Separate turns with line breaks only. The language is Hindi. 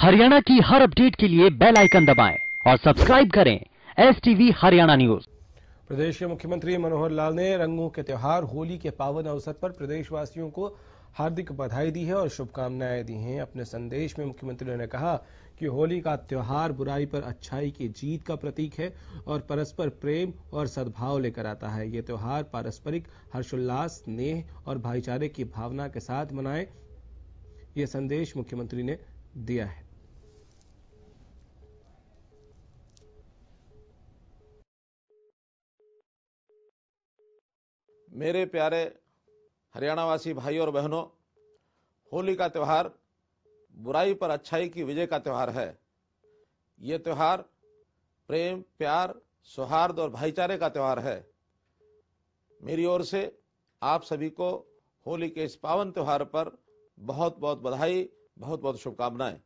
हरियाणा की हर अपडेट के लिए बेल आइकन दबाएं और सब्सक्राइब करें एस टीवी हरियाणा न्यूज
प्रदेश के मुख्यमंत्री मनोहर लाल ने रंगों के त्योहार होली के पावन अवसर पर प्रदेशवासियों को हार्दिक बधाई दी है और शुभकामनाएं दी हैं अपने संदेश में मुख्यमंत्री ने कहा कि होली का त्यौहार बुराई पर अच्छाई की जीत का प्रतीक है और परस्पर प्रेम और सद्भाव लेकर आता है ये त्यौहार पारस्परिक हर्षोल्लास स्नेह और भाईचारे की भावना के साथ मनाए ये संदेश मुख्यमंत्री ने दिया है
मेरे प्यारे हरियाणावासी भाई और बहनों होली का त्यौहार बुराई पर अच्छाई की विजय का त्यौहार है ये त्यौहार प्रेम प्यार सौहार्द और भाईचारे का त्यौहार है मेरी ओर से आप सभी को होली के इस पावन त्यौहार पर बहुत बहुत बधाई बहुत बहुत शुभकामनाएं